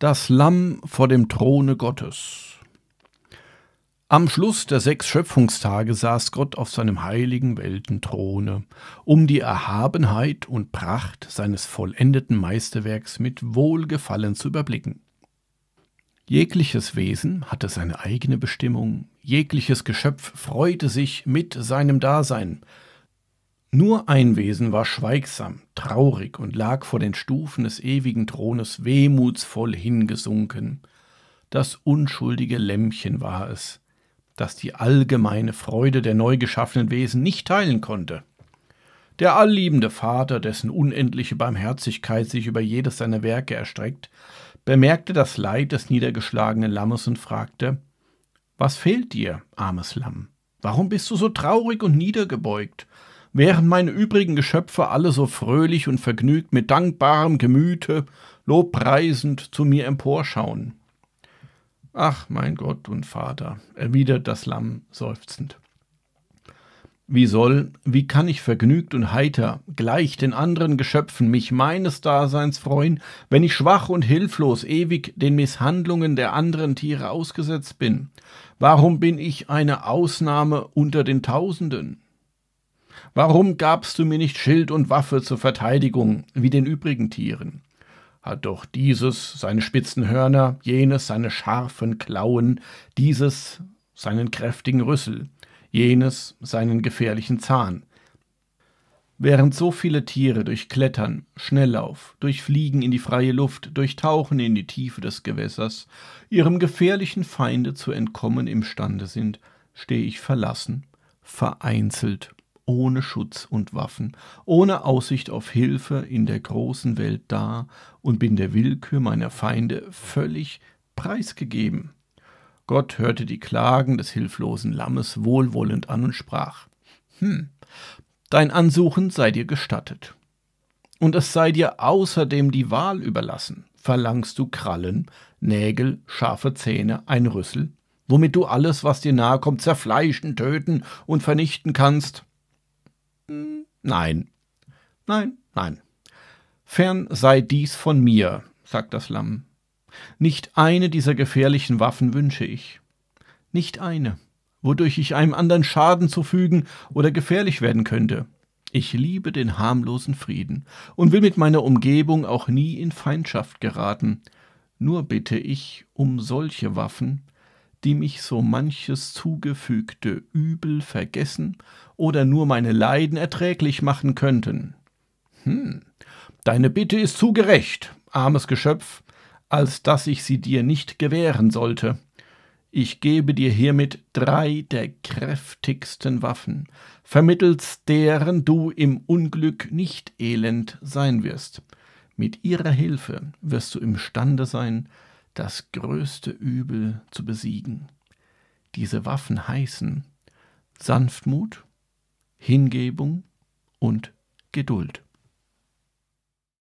Das Lamm vor dem Throne Gottes. Am Schluss der sechs Schöpfungstage saß Gott auf seinem heiligen Weltenthrone, um die Erhabenheit und Pracht seines vollendeten Meisterwerks mit Wohlgefallen zu überblicken. Jegliches Wesen hatte seine eigene Bestimmung, jegliches Geschöpf freute sich mit seinem Dasein, nur ein Wesen war schweigsam, traurig und lag vor den Stufen des ewigen Thrones wehmutsvoll hingesunken. Das unschuldige Lämmchen war es, das die allgemeine Freude der neu geschaffenen Wesen nicht teilen konnte. Der allliebende Vater, dessen unendliche Barmherzigkeit sich über jedes seiner Werke erstreckt, bemerkte das Leid des niedergeschlagenen Lammes und fragte Was fehlt dir, armes Lamm? Warum bist du so traurig und niedergebeugt? während meine übrigen Geschöpfe alle so fröhlich und vergnügt mit dankbarem Gemüte lobpreisend zu mir emporschauen. Ach, mein Gott und Vater, erwidert das Lamm seufzend. Wie soll, wie kann ich vergnügt und heiter gleich den anderen Geschöpfen mich meines Daseins freuen, wenn ich schwach und hilflos ewig den Misshandlungen der anderen Tiere ausgesetzt bin? Warum bin ich eine Ausnahme unter den Tausenden? Warum gabst du mir nicht Schild und Waffe zur Verteidigung, wie den übrigen Tieren? Hat doch dieses seine spitzen Hörner, jenes seine scharfen Klauen, dieses seinen kräftigen Rüssel, jenes seinen gefährlichen Zahn. Während so viele Tiere durch Klettern, Schnelllauf, durch Fliegen in die freie Luft, durch Tauchen in die Tiefe des Gewässers ihrem gefährlichen Feinde zu entkommen imstande sind, stehe ich verlassen, vereinzelt ohne Schutz und Waffen, ohne Aussicht auf Hilfe in der großen Welt da und bin der Willkür meiner Feinde völlig preisgegeben. Gott hörte die Klagen des hilflosen Lammes wohlwollend an und sprach Hm, dein Ansuchen sei dir gestattet. Und es sei dir außerdem die Wahl überlassen. Verlangst du Krallen, Nägel, scharfe Zähne, ein Rüssel, womit du alles, was dir nahe kommt, zerfleischen, töten und vernichten kannst? Nein, nein, nein. Fern sei dies von mir, sagt das Lamm. Nicht eine dieser gefährlichen Waffen wünsche ich. Nicht eine, wodurch ich einem anderen Schaden zufügen oder gefährlich werden könnte. Ich liebe den harmlosen Frieden und will mit meiner Umgebung auch nie in Feindschaft geraten. Nur bitte ich um solche Waffen, die mich so manches zugefügte Übel vergessen oder nur meine Leiden erträglich machen könnten. Hm, deine Bitte ist zu gerecht, armes Geschöpf, als dass ich sie dir nicht gewähren sollte. Ich gebe dir hiermit drei der kräftigsten Waffen, vermittelst deren du im Unglück nicht elend sein wirst. Mit ihrer Hilfe wirst du imstande sein, das größte Übel zu besiegen. Diese Waffen heißen Sanftmut, Hingebung und Geduld.